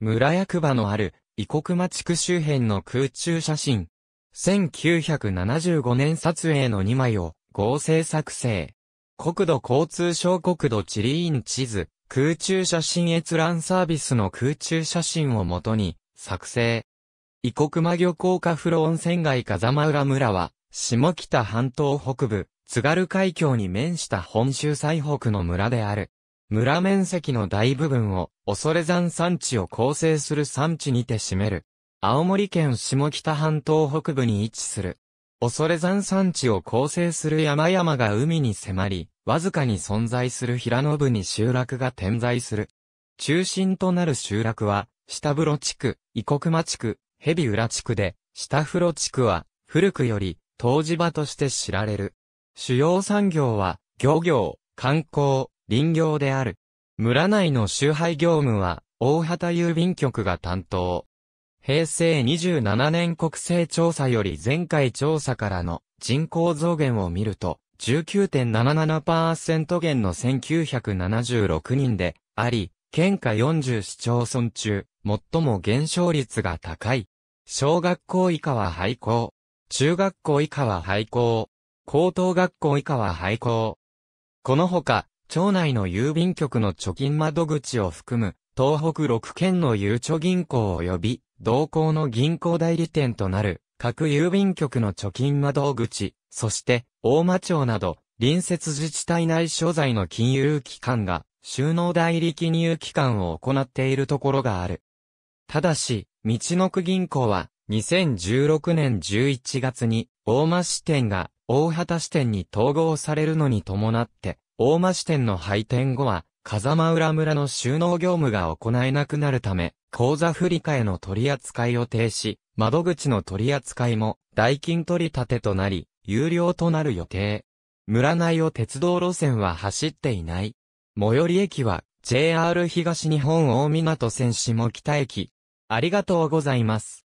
村役場のある、異国間地区周辺の空中写真。1975年撮影の2枚を合成作成。国土交通省国土地理院地図、空中写真閲覧サービスの空中写真をもとに作成。異国間漁港下ロー温泉街風間浦村は、下北半島北部、津軽海峡に面した本州最北の村である。村面積の大部分を、恐山山地を構成する山地にて占める。青森県下北半島北部に位置する。恐山山地を構成する山々が海に迫り、わずかに存在する平野部に集落が点在する。中心となる集落は、下風呂地区、異国間地区、蛇浦地区で、下風呂地区は、古くより、湯治場として知られる。主要産業は、漁業、観光、林業である。村内の集配業務は、大畑郵便局が担当。平成27年国勢調査より前回調査からの人口増減を見ると、19.77%減の1976人であり、県下40市町村中、最も減少率が高い。小学校以下は廃校。中学校以下は廃校。高等学校以下は廃校。このほか、町内の郵便局の貯金窓口を含む、東北6県のゆうちょ銀行及び、同行の銀行代理店となる、各郵便局の貯金窓口、そして、大間町など、隣接自治体内所在の金融機関が、収納代理金融機関を行っているところがある。ただし、道の区銀行は、2016年11月に、大間支店が、大畑支店に統合されるのに伴って、大間支店の廃店後は、風間浦村の収納業務が行えなくなるため、口座振替の取り扱いを停止、窓口の取り扱いも、代金取り立てとなり、有料となる予定。村内を鉄道路線は走っていない。最寄り駅は、JR 東日本大港線下北駅。ありがとうございます。